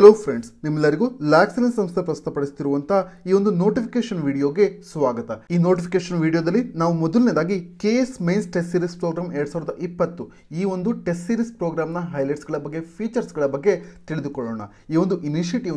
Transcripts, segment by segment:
hello friends ನಿಮ್ಮೆಲ್ಲರಿಗೂ ಲ್ಯಾಕ್ಸಿನ ಸಂಸ್ಥೆ ಪ್ರಸ್ತುತಪಡಿಸುತ್ತಿರುವಂತಹ ಈ ಒಂದು ನೋಟಿಫಿಕೇಶನ್ ವಿಡಿಯೋಗೆ ಸ್ವಾಗತ ಈ ನೋಟಿಫಿಕೇಶನ್ ವಿಡಿಯೋದಲ್ಲಿ ನಾವು ಮೊದಲನೇದಾಗಿ K S mains test series programme ಎರಡ್ ಸಾವಿರದ ಇಪ್ಪತ್ತು ಈ ಒಂದು ಟೆಸ್ಟ್ ಸೀರೀಸ್ ಪ್ರೋಗ್ರಾಮ್ನ ಗಳ ಬಗ್ಗೆ ಫೀಚರ್ಸ್ ಗಳ ಬಗ್ಗೆ ತಿಳಿದುಕೊಳ್ಳೋಣ ಈ ಒಂದು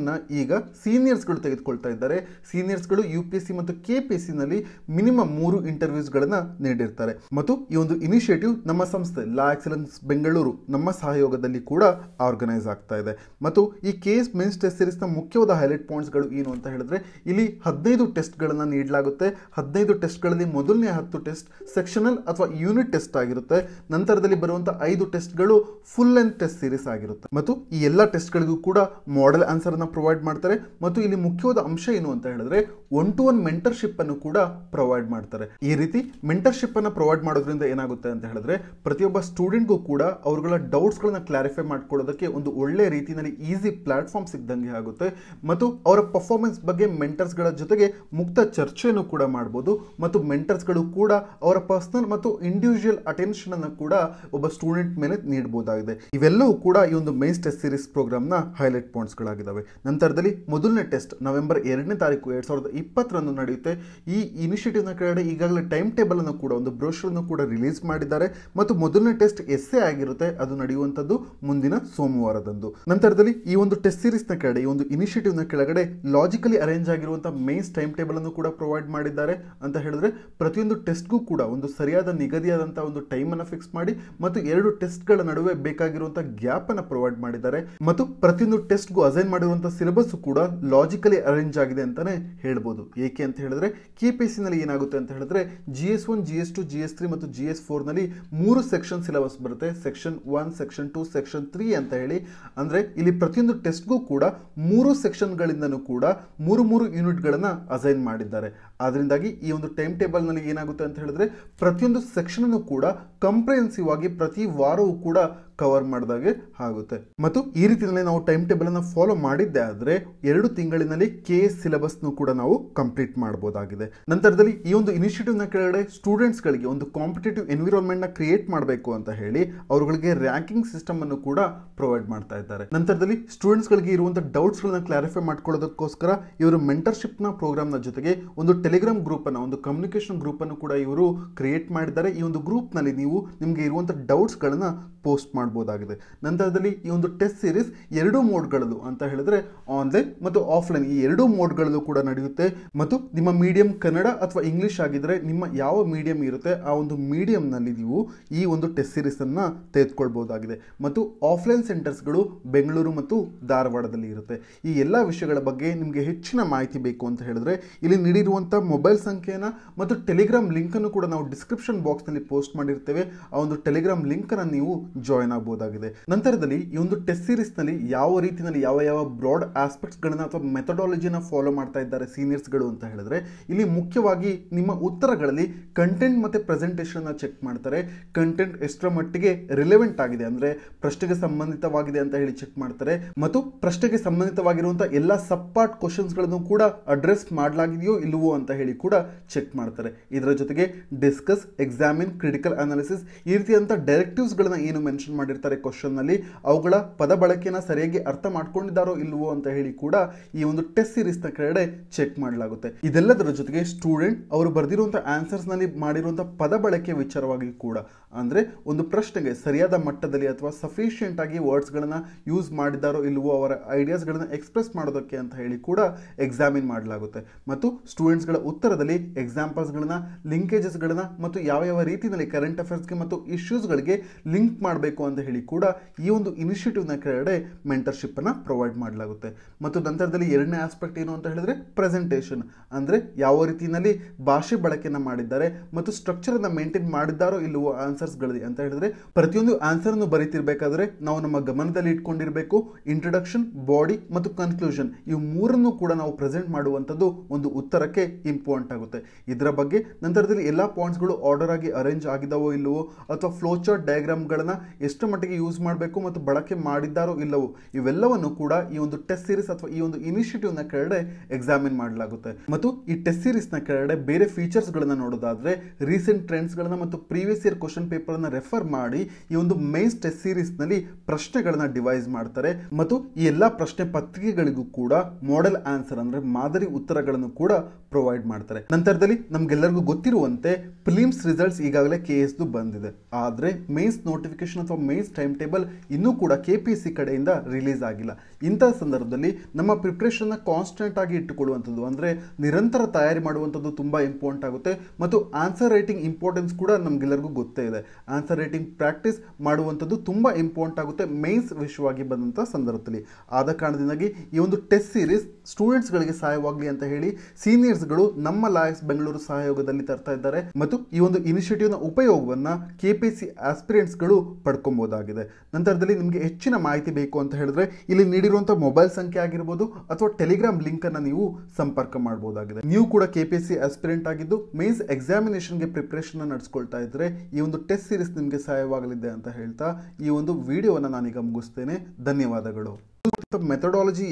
ನ ಈಗ ಸೀನಿಯರ್ಸ್ಗಳು ತೆಗೆದುಕೊಳ್ತಾ ಇದ್ದಾರೆ ಸೀನಿಯರ್ಸ್ಗಳು ಯು ಪಿ ಎಸ್ ಸಿ ಮತ್ತು ಕೆ ಪಿ ಎಸ್ ಸಿ ನಲ್ಲಿ ಮಿನಿಮಮ್ ಮೂರು ಇಂಟರ್ವ್ಯೂಸ್ಗಳನ್ನು ನೀಡಿರ್ತಾರೆ ಮತ್ತು ಈ ಒಂದು ಇನಿಷಿಯೇಟಿವ್ ನಮ್ಮ ಸಂಸ್ಥೆ ಲಾ ಎಕ್ಸಲೆನ್ಸ್ ಬೆಂಗಳೂರು ನಮ್ಮ ಸಹಯೋಗದಲ್ಲಿ ಕೂಡ ಆರ್ಗನೈಸ್ ಆಗ್ತಾ ಇದೆ ಮತ್ತು ಈ ಕೆ ಕೇಸ್ ಮೆನ್ಸ್ ಟೆಸ್ಟ್ ನ ಮುಖ್ಯವಾದ ಹೈಲೈಟ್ ಪಾಯಿಂಟ್ಸ್ಗಳು ಏನು ಅಂತ ಹೇಳಿದ್ರೆ ಇಲ್ಲಿ ಹದಿನೈದು ಟೆಸ್ಟ್ಗಳನ್ನು ನೀಡಲಾಗುತ್ತೆ ಹದಿನೈದು ಟೆಸ್ಟ್ಗಳಲ್ಲಿ ಮೊದಲನೇ ಹತ್ತು ಟೆಸ್ಟ್ ಸೆಕ್ಷನಲ್ ಅಥವಾ ಯೂನಿಟ್ ಟೆಸ್ಟ್ ಆಗಿರುತ್ತೆ ನಂತರದಲ್ಲಿ ಬರುವಂಥ ಐದು ಟೆಸ್ಟ್ಗಳು ಫುಲ್ ಲೆಂತ್ ಟೆಸ್ಟ್ ಸೀರೀಸ್ ಆಗಿರುತ್ತೆ ಮತ್ತು ಈ ಎಲ್ಲ ಟೆಸ್ಟ್ಗಳಿಗೂ ಕೂಡ ಮಾಡೆಲ್ ಅನ್ನ ಪ್ರೊವೈಡ್ ಮಾಡ್ತಾರೆ ಮತ್ತು ಇಲ್ಲಿ ಮುಖ್ಯವಾದ ಅಂಶ ಏನು ಅಂತ ಹೇಳಿದ್ರೆ ಒನ್ ಟು ಒನ್ ಮೆಂಟರ್ಶಿಪ್ ಅನ್ನು ಕೂಡ ಪ್ರೊವೈಡ್ ಮಾಡ್ತಾರೆ ಈ ರೀತಿ ಮೆಂಟರ್ಶಿಪ್ ಅನ್ನು ಪ್ರೊವೈಡ್ ಮಾಡೋದ್ರಿಂದ ಏನಾಗುತ್ತೆ ಅಂತ ಹೇಳಿದ್ರೆ ಪ್ರತಿಯೊಬ್ಬ ಸ್ಟೂಡೆಂಟ್ಗೂ ಕೂಡ ಅವರುಗಳ ಗಳನ್ನ ಕ್ಲಾರಿಫೈ ಮಾಡ್ಕೊಳ್ಳೋದಕ್ಕೆ ಒಂದು ಒಳ್ಳೆ ರೀತಿಯಲ್ಲಿ ಈಸಿ ಪ್ಲಾಟ್ ಪ್ಲಾಟ್ಫಾರ್ಮ್ ಸಿಗ್ದಂಗೆ ಆಗುತ್ತೆ ಮತ್ತು ಅವರ ಪರ್ಫಾರ್ಮೆನ್ಸ್ ಬಗ್ಗೆ ಗಳ ಜೊತೆಗೆ ಮುಕ್ತ ಚರ್ಚೆಯನ್ನು ಕೂಡ ಮಾಡ್ಬೋದು ಮತ್ತು ಗಳು ಕೂಡ ಅವರ ಪರ್ಸ್ನಲ್ ಮತ್ತು ಇಂಡಿವಿಜುವಲ್ ಅನ್ನು ಕೂಡ ಒಬ್ಬ ಸ್ಟೂಡೆಂಟ್ ಮೇಲೆ ನೀಡಬಹುದಾಗಿದೆ ಇವೆಲ್ಲವೂ ಕೂಡ ಈ ಒಂದು ಮೇನ್ಸ್ ಟೆಸ್ಟ್ ಸೀರೀಸ್ ನ ಹೈಲೈಟ್ ಪಾಯಿಂಟ್ಸ್ಗಳಾಗಿದ್ದಾವೆ ನಂತರದಲ್ಲಿ ಮೊದಲನೇ ಟೆಸ್ಟ್ ನವೆಂಬರ್ ಎರಡನೇ ತಾರೀಕು ಎರಡ್ ಸಾವಿರದ ಇಪ್ಪತ್ತರಂದು ನಡೆಯುತ್ತೆ ಈ ನ ಕಡೆ ಈಗಾಗಲೇ ಟೈಮ್ ಟೇಬಲ್ ಅನ್ನು ಕೂಡ ಒಂದು ಬ್ರೋಷರ್ ಅನ್ನು ಕೂಡ ರಿಲೀಸ್ ಮಾಡಿದ್ದಾರೆ ಮತ್ತು ಮೊದಲನೇ ಟೆಸ್ಟ್ ಎಸ್ಸೆ ಆಗಿರುತ್ತೆ ಅದು ನಡೆಯುವಂಥದ್ದು ಮುಂದಿನ ಸೋಮವಾರದಂದು ನಂತರದಲ್ಲಿ ಈ ಒಂದು ಟೆಸ್ಟ್ ಸೀರೀಸ್ನ ಈ ಒಂದು ಇನಿಷಿಯೇಟಿವ್ನ ಕೆಳಗಡೆ ಲಾಜಿಕಲಿ ಅರೇಂಜ್ ಆಗಿರುವಂಥ ಮೇನ್ಸ್ ಟೈಮ್ ಟೇಬಲನ್ನು ಕೂಡ ಪ್ರೊವೈಡ್ ಮಾಡಿದ್ದಾರೆ ಅಂತ ಹೇಳಿದ್ರೆ ಪ್ರತಿಯೊಂದು ಟೆಸ್ಟ್ಗೂ ಕೂಡ ಒಂದು ಸರಿಯಾದ ನಿಗದಿಯಾದಂಥ ಒಂದು ಟೈಮನ್ನು ಫಿಕ್ಸ್ ಮಾಡಿ ಮತ್ತು ಎರಡು ಟೆಸ್ಟ್ಗಳ ನಡುವೆ ಬೇಕಾಗಿರುವಂಥ ಗ್ಯಾಪನ್ನು ಪ್ರೊವೈಡ್ ಮಾಡಿದ್ದಾರೆ ಮತ್ತು ಪ್ರತಿಯೊಂದು ಟೆಸ್ಟ್ಗೂ ಅಸೈನ್ ಮಾಡಿರುವಂಥ ಸಿಲೆಬಸ್ ಕೂಡ ಲಾಜಿಕಲಿ ಅರೇಂಜ್ ಆಗಿದೆ ಅಂತಾನೆ ಹೇಳ್ಬೋದು ಏಕೆ ಅಂತ ಹೇಳಿದ್ರೆ ಕೆ ಪಿ ಸಿನಲ್ಲಿ ಏನಾಗುತ್ತೆ ಅಂತ ಹೇಳಿದ್ರೆ G S one G S two G S three ಮತ್ತು ಜಿ ಎಸ್ ನಲ್ಲಿ ಮೂರು ಸೆಕ್ಷನ್ ಸಿಲೆಬಸ್ ಬರುತ್ತೆ section one section two section three ಅಂತ ಹೇಳಿ ಅಂದ್ರೆ ಇಲ್ಲಿ ಪ್ರತಿಯೊಂದು ಟೆಸ್ಟ್ ಟೆಸ್ಟ್ಗೂ ಕೂಡ ಮೂರು ಸೆಕ್ಷನ್ಗಳಿಂದನೂ ಕೂಡ ಮೂರು ಮೂರು ಯೂನಿಟ್ಗಳನ್ನು ಅಸೈನ್ ಮಾಡಿದ್ದಾರೆ ಆದ್ದರಿಂದಾಗಿ ಈ ಒಂದು ಟೈಮ್ ಟೇಬಲ್ ನನಗೆ ಏನಾಗುತ್ತೆ ಅಂತ ಹೇಳಿದ್ರೆ ಪ್ರತಿಯೊಂದು ಸೆಕ್ಷನನ್ನು ಕೂಡ ಕಂಪ್ರೆಹೆನ್ಸಿವ್ ಆಗಿ ಪ್ರತಿ ವಾರವೂ ಕೂಡ ಕವರ್ ಮಾಡಿದಾಗೆ ಆಗುತ್ತೆ ಮತ್ತು ಈ ರೀತಿಯಲ್ಲಿ ನಾವು ಟೈಮ್ ಟೇಬಲನ್ನು ಫಾಲೋ ಮಾಡಿದ್ದೆ ಆದ್ರೆ ಎರಡು ತಿಂಗಳಿನಲ್ಲಿ ಕೆ ಸಿಲೆಬಸ್ನು ಕೂಡ ನಾವು ಕಂಪ್ಲೀಟ್ ಮಾಡಬಹುದಾಗಿದೆ ನಂತರದಲ್ಲಿ ಈ ಒಂದು ನ ಕೆಳಗಡೆ ಸ್ಟೂಡೆಂಟ್ಸ್ ಗಳಿಗೆ ಒಂದು ಕಾಂಪಿಟೇಟಿವ್ ನ ಕ್ರಿಯೇಟ್ ಮಾಡಬೇಕು ಅಂತ ಹೇಳಿ ಅವರುಗಳಿಗೆ ರ್ಯಾಂಕಿಂಗ್ ಸಿಸ್ಟಮ್ ಅನ್ನು ಕೂಡ ಪ್ರೊವೈಡ್ ಮಾಡ್ತಾ ಇದ್ದಾರೆ ನಂತರದಲ್ಲಿ ಇರುವಂತಹ ಡೌಟ್ಸ್ ಗಳನ್ನ ಕ್ಲಾರಿಫೈ ಮಾಡ್ಕೊಳ್ಳೋದಕ್ಕೋಸ್ಕರ ಇವರು ನ ಪ್ರೋಗ್ರಾಮ್ ನ ಜೊತೆಗೆ ಒಂದು ಟೆಲಿಗ್ರಾಮ್ ಗ್ರೂಪನ್ನು ಒಂದು ಕಮ್ಯುನಿಕೇಷನ್ ಅನ್ನು ಕೂಡ ಇವರು ಕ್ರಿಯೇಟ್ ಮಾಡಿದ್ದಾರೆ ಈ ಒಂದು ಗ್ರೂಪ್ ನಲ್ಲಿ ನೀವು ನಿಮಗೆ ಡೌಟ್ಸ್ ಗಳನ್ನ ಪೋಸ್ಟ್ ಮಾಡಿ ಕಾಣ್ಬೋದಾಗಿದೆ ನಂತರದಲ್ಲಿ ಈ ಒಂದು ಟೆಸ್ಟ್ ಸೀರೀಸ್ ಎರಡೂ ಮೋಡ್ಗಳಲ್ಲೂ ಅಂತ ಹೇಳಿದ್ರೆ ಆನ್ಲೈನ್ ಮತ್ತು ಆಫ್ಲೈನ್ ಈ ಎರಡೂ ಮೋಡ್ಗಳಲ್ಲೂ ಕೂಡ ನಡೆಯುತ್ತೆ ಮತ್ತು ನಿಮ್ಮ ಮೀಡಿಯಂ ಕನ್ನಡ ಅಥವಾ ಇಂಗ್ಲಿಷ್ ಆಗಿದ್ರೆ ನಿಮ್ಮ ಯಾವ ಮೀಡಿಯಂ ಇರುತ್ತೆ ಆ ಒಂದು ಮೀಡಿಯಂನಲ್ಲಿ ನೀವು ಈ ಒಂದು ಟೆಸ್ಟ್ ಸೀರೀಸನ್ನು ತೆಗೆದುಕೊಳ್ಬೋದಾಗಿದೆ ಮತ್ತು ಆಫ್ಲೈನ್ ಸೆಂಟರ್ಸ್ಗಳು ಬೆಂಗಳೂರು ಮತ್ತು ಧಾರವಾಡದಲ್ಲಿ ಇರುತ್ತೆ ಈ ಎಲ್ಲ ವಿಷಯಗಳ ಬಗ್ಗೆ ನಿಮಗೆ ಹೆಚ್ಚಿನ ಮಾಹಿತಿ ಬೇಕು ಅಂತ ಹೇಳಿದ್ರೆ ಇಲ್ಲಿ ನೀಡಿರುವಂಥ ಮೊಬೈಲ್ ಸಂಖ್ಯೆಯನ್ನು ಮತ್ತು ಟೆಲಿಗ್ರಾಮ್ ಲಿಂಕನ್ನು ಕೂಡ ನಾವು ಡಿಸ್ಕ್ರಿಪ್ಷನ್ ಬಾಕ್ಸ್ ನಲ್ಲಿ ಪೋಸ್ಟ್ ಮಾಡಿರ್ತೇವೆ ಆ ಒಂದು ಟೆಲಿಗ್ರಾಮ್ ಲಿಂಕನ್ನು ನೀವು ಜಾಯ್ನ್ ಕಾಣಬಹುದಾಗಿದೆ ನಂತರದಲ್ಲಿ ಈ ಒಂದು ಟೆಸ್ಟ್ ನಲ್ಲಿ ಯಾವ ರೀತಿಯಲ್ಲಿ ಯಾವ ಯಾವ ಬ್ರಾಡ್ ಆಸ್ಪೆಕ್ಟ್ಸ್ ಗಳನ್ನ ಅಥವಾ ಮೆಥಡಾಲಜಿನ ಫಾಲೋ ಮಾಡ್ತಾ ಇದ್ದಾರೆ ಸೀನಿಯರ್ಸ್ಗಳು ಅಂತ ಹೇಳಿದ್ರೆ ಇಲ್ಲಿ ಮುಖ್ಯವಾಗಿ ನಿಮ್ಮ ಉತ್ತರಗಳಲ್ಲಿ ಕಂಟೆಂಟ್ ಮತ್ತೆ ಪ್ರೆಸೆಂಟೇಷನ್ ಪ್ರೆಸೆಂಟೇಷನ್ನ ಚೆಕ್ ಮಾಡ್ತಾರೆ ಕಂಟೆಂಟ್ ಎಷ್ಟರ ಮಟ್ಟಿಗೆ ರಿಲೆವೆಂಟ್ ಆಗಿದೆ ಅಂದ್ರೆ ಪ್ರಶ್ನೆಗೆ ಸಂಬಂಧಿತವಾಗಿದೆ ಅಂತ ಹೇಳಿ ಚೆಕ್ ಮಾಡ್ತಾರೆ ಮತ್ತು ಪ್ರಶ್ನೆಗೆ ಸಂಬಂಧಿತವಾಗಿರುವಂಥ ಎಲ್ಲ ಸಬ್ ಪಾರ್ಟ್ ಕ್ವಶನ್ಸ್ಗಳನ್ನು ಕೂಡ ಅಡ್ರೆಸ್ ಮಾಡಲಾಗಿದೆಯೋ ಇಲ್ಲವೋ ಅಂತ ಹೇಳಿ ಕೂಡ ಚೆಕ್ ಮಾಡ್ತಾರೆ ಇದರ ಜೊತೆಗೆ ಡಿಸ್ಕಸ್ ಎಕ್ಸಾಮಿನ್ ಕ್ರಿಟಿಕಲ್ ಅನಾಲಿಸಿಸ್ ಈ ರೀತಿಯಂಥ ಡೈರೆಕ್ಟಿವ್ಸ್ಗಳನ್ನ ಏನು ಮೆನ್ಷನ್ ಮಾಡಿ ಮಾಡಿರ್ತಾರೆ ಕ್ವಶನ್ನಲ್ಲಿ ಅವುಗಳ ಪದ ಬಳಕೆನ ಸರಿಯಾಗಿ ಅರ್ಥ ಮಾಡ್ಕೊಂಡಿದ್ದಾರೋ ಇಲ್ವೋ ಅಂತ ಹೇಳಿ ಕೂಡ ಈ ಒಂದು ಟೆಸ್ಟ್ ಸೀರೀಸ್ನ ಕಡೆ ಚೆಕ್ ಮಾಡಲಾಗುತ್ತೆ ಇದೆಲ್ಲದರ ಜೊತೆಗೆ ಸ್ಟೂಡೆಂಟ್ ಅವರು ಬರೆದಿರುವಂಥ ಆನ್ಸರ್ಸ್ನಲ್ಲಿ ಮಾಡಿರುವಂಥ ಪದ ಬಳಕೆ ವಿಚಾರವಾಗಿ ಕೂಡ ಅಂದ್ರೆ ಒಂದು ಪ್ರಶ್ನೆಗೆ ಸರಿಯಾದ ಮಟ್ಟದಲ್ಲಿ ಅಥವಾ ಸಫಿಷಿಯೆಂಟ್ ಆಗಿ ವರ್ಡ್ಸ್ ವರ್ಡ್ಸ್ಗಳನ್ನು ಯೂಸ್ ಮಾಡಿದಾರೋ ಇಲ್ವೋ ಅವರ ಐಡಿಯಾಸ್ಗಳನ್ನು ಎಕ್ಸ್ಪ್ರೆಸ್ ಮಾಡೋದಕ್ಕೆ ಅಂತ ಹೇಳಿ ಕೂಡ ಎಕ್ಸಾಮಿನ್ ಮಾಡಲಾಗುತ್ತೆ ಮತ್ತು ಸ್ಟೂಡೆಂಟ್ಸ್ ಗಳ ಉತ್ತರದಲ್ಲಿ ಲಿಂಕೇಜಸ್ ಗಳನ್ನ ಮತ್ತು ಯಾವ ಯಾವ ರೀತಿಯಲ್ಲಿ ಕರೆಂಟ್ ಅಫೇರ್ಸ್ಗೆ ಮತ್ತು ಇಶ್ಯೂಸ್ಗಳಿಗೆ ಲಿಂಕ್ ಮಾಡಬೇಕು ಅಂತ ಅಂತ ಹೇಳಿ ಕೂಡ ಈ ಒಂದು ಇನಿಷಿಯೇಟಿವ್ನ ಕೆಳಗಡೆ ಮೆಂಟರ್ಶಿಪ್ಪನ್ನು ಪ್ರೊವೈಡ್ ಮಾಡಲಾಗುತ್ತೆ ಮತ್ತು ನಂತರದಲ್ಲಿ ಎರಡನೇ ಆಸ್ಪೆಕ್ಟ್ ಏನು ಅಂತ ಹೇಳಿದ್ರೆ ಪ್ರೆಸೆಂಟೇಷನ್ ಅಂದರೆ ಯಾವ ರೀತಿಯಲ್ಲಿ ಭಾಷೆ ಬಳಕೆಯನ್ನು ಮಾಡಿದ್ದಾರೆ ಮತ್ತು ಸ್ಟ್ರಕ್ಚರನ್ನು ಮೇಂಟೈನ್ ಮಾಡಿದ್ದಾರೋ ಇಲ್ಲವೋ ಆನ್ಸರ್ಸ್ಗಳಿದೆ ಅಂತ ಹೇಳಿದ್ರೆ ಪ್ರತಿಯೊಂದು ಆನ್ಸರನ್ನು ಬರೀತಿರ್ಬೇಕಾದ್ರೆ ನಾವು ನಮ್ಮ ಗಮನದಲ್ಲಿ ಇಟ್ಕೊಂಡಿರಬೇಕು ಇಂಟ್ರಡಕ್ಷನ್ ಬಾಡಿ ಮತ್ತು ಕನ್ಕ್ಲೂಷನ್ ಇವು ಮೂರನ್ನು ಕೂಡ ನಾವು ಪ್ರೆಸೆಂಟ್ ಮಾಡುವಂಥದ್ದು ಒಂದು ಉತ್ತರಕ್ಕೆ ಇಂಪಾರ್ಟೆಂಟ್ ಆಗುತ್ತೆ ಇದರ ಬಗ್ಗೆ ನಂತರದಲ್ಲಿ ಎಲ್ಲ ಪಾಯಿಂಟ್ಸ್ಗಳು ಆರ್ಡರ್ ಆಗಿ ಅರೇಂಜ್ ಆಗಿದವೋ ಇಲ್ಲವೋ ಅಥವಾ ಫ್ಲೋಚಾರ್ಟ್ ಡಯಾಗ್ರಾಮ್ಗಳನ್ನು ಎಷ್ಟು ಎಷ್ಟು ಮಟ್ಟಿಗೆ ಯೂಸ್ ಮಾಡಬೇಕು ಮತ್ತು ಬಳಕೆ ಮಾಡಿದ್ದಾರೋ ಇಲ್ಲವೋ ಇವೆಲ್ಲವನ್ನು ಕೂಡ ಈ ಒಂದು ಟೆಸ್ಟ್ ಸೀರೀಸ್ ಅಥವಾ ಈ ಒಂದು ಇನಿಷಿಯೇಟಿವ್ನ ಕೆಳಗಡೆ ಎಕ್ಸಾಮಿನ್ ಮಾಡಲಾಗುತ್ತೆ ಮತ್ತು ಈ ಟೆಸ್ಟ್ ಸೀರೀಸ್ನ ಕೆಳಗಡೆ ಬೇರೆ ಫೀಚರ್ಸ್ಗಳನ್ನು ನೋಡೋದಾದ್ರೆ ರೀಸೆಂಟ್ ಟ್ರೆಂಡ್ಸ್ಗಳನ್ನು ಮತ್ತು ಪ್ರೀವಿಯಸ್ ಇಯರ್ ಕ್ವಶನ್ ಪೇಪರ್ನ ರೆಫರ್ ಮಾಡಿ ಈ ಒಂದು ಮೇನ್ಸ್ ಟೆಸ್ಟ್ ನಲ್ಲಿ ಪ್ರಶ್ನೆಗಳನ್ನು ಡಿವೈಸ್ ಮಾಡ್ತಾರೆ ಮತ್ತು ಈ ಎಲ್ಲ ಪ್ರಶ್ನೆ ಪತ್ರಿಕೆಗಳಿಗೂ ಕೂಡ ಮಾಡೆಲ್ ಆನ್ಸರ್ ಅಂದ್ರೆ ಮಾದರಿ ಉತ್ತರಗಳನ್ನು ಕೂಡ ಪ್ರೊವೈಡ್ ಮಾಡ್ತಾರೆ ನಂತರದಲ್ಲಿ ನಮಗೆಲ್ಲರಿಗೂ ಗೊತ್ತಿರುವಂತೆ ಫಿಲಿಮ್ಸ್ ರಿಸಲ್ಟ್ಸ್ ಈಗಾಗಲೇ ಕೆ ಎಸ್ದು ಬಂದಿದೆ ಆದರೆ ಮೇನ್ಸ್ ನೋಟಿಫಿಕೇಶನ್ ಅಥವಾ ಮೇನ್ಸ್ ಟೈಮ್ ಟೇಬಲ್ ಇನ್ನೂ ಕೂಡ ಕೆ ಪಿ ಸಿ ಕಡೆಯಿಂದ ರಿಲೀಸ್ ಆಗಿಲ್ಲ ಇಂಥ ಸಂದರ್ಭದಲ್ಲಿ ನಮ್ಮ ಪ್ರಿಪ್ರೇಷನ್ನ ಕಾನ್ಸ್ಟೆಂಟ್ ಆಗಿ ಇಟ್ಟುಕೊಳ್ಳುವಂಥದ್ದು ಅಂದರೆ ನಿರಂತರ ತಯಾರಿ ಮಾಡುವಂಥದ್ದು ತುಂಬ ಇಂಪಾರ್ಟೆಂಟ್ ಆಗುತ್ತೆ ಮತ್ತು ಆನ್ಸರ್ ರೈಟಿಂಗ್ ಇಂಪಾರ್ಟೆನ್ಸ್ ಕೂಡ ನಮಗೆಲ್ಲರಿಗೂ ಗೊತ್ತೇ ಇದೆ ಆನ್ಸರ್ ರೈಟಿಂಗ್ ಪ್ರಾಕ್ಟೀಸ್ ಮಾಡುವಂಥದ್ದು ತುಂಬ ಇಂಪಾರ್ಟೆಂಟ್ ಆಗುತ್ತೆ ಮೇನ್ಸ್ ವಿಷಯವಾಗಿ ಬಂದಂಥ ಸಂದರ್ಭದಲ್ಲಿ ಆದ ಕಾರಣದಿಂದಾಗಿ ಈ ಒಂದು ಟೆಸ್ಟ್ ಸೀರೀಸ್ ಸ್ಟೂಡೆಂಟ್ಸ್ಗಳಿಗೆ ಸಹಾಯವಾಗಲಿ ಅಂತ ಹೇಳಿ ಸೀನಿಯರ್ಸ್ಗಳು ನಮ್ಮ ಲಾಯರ್ಸ್ ಬೆಂಗಳೂರು ಸಹಯೋಗದಲ್ಲಿ ತರ್ತಾ ಇದ್ದಾರೆ ಮತ್ತು ಈ ಒಂದು ಇನಿಷಿಯೇಟಿವ್ನ ಉಪಯೋಗವನ್ನು ಸಿ ಆಸ್ಪಿರೆಂಟ್ಸ್ಗಳು ಪಡ್ಕೊಂಡು ಎಂಬುದಾಗಿದೆ ನಂತರದಲ್ಲಿ ನಿಮಗೆ ಹೆಚ್ಚಿನ ಮಾಹಿತಿ ಬೇಕು ಅಂತ ಹೇಳಿದ್ರೆ ಇಲ್ಲಿ ನೀಡಿರುವಂತಹ ಮೊಬೈಲ್ ಸಂಖ್ಯೆ ಆಗಿರ್ಬೋದು ಅಥವಾ ಟೆಲಿಗ್ರಾಮ್ ಲಿಂಕನ್ನು ನೀವು ಸಂಪರ್ಕ ಮಾಡಬಹುದಾಗಿದೆ ನೀವು ಕೂಡ ಕೆ ಪಿ ಸಿ ಆಸ್ಪಿರೆಂಟ್ ಆಗಿದ್ದು ಮೇನ್ಸ್ ಎಕ್ಸಾಮಿನೇಷನ್ಗೆ ಪ್ರಿಪ್ರೇಷನ್ ನಡೆಸ್ಕೊಳ್ತಾ ಇದ್ದರೆ ಈ ಒಂದು ಟೆಸ್ಟ್ ಸೀರೀಸ್ ನಿಮಗೆ ಸಹಾಯವಾಗಲಿದೆ ಅಂತ ಹೇಳ್ತಾ ಈ ಒಂದು ವಿಡಿಯೋವನ್ನು ನಾನೀಗ ಮುಗಿಸ್ತೇನೆ ಧನ್ಯವಾದಗಳು ಮೆಥಡಾಲಜಿ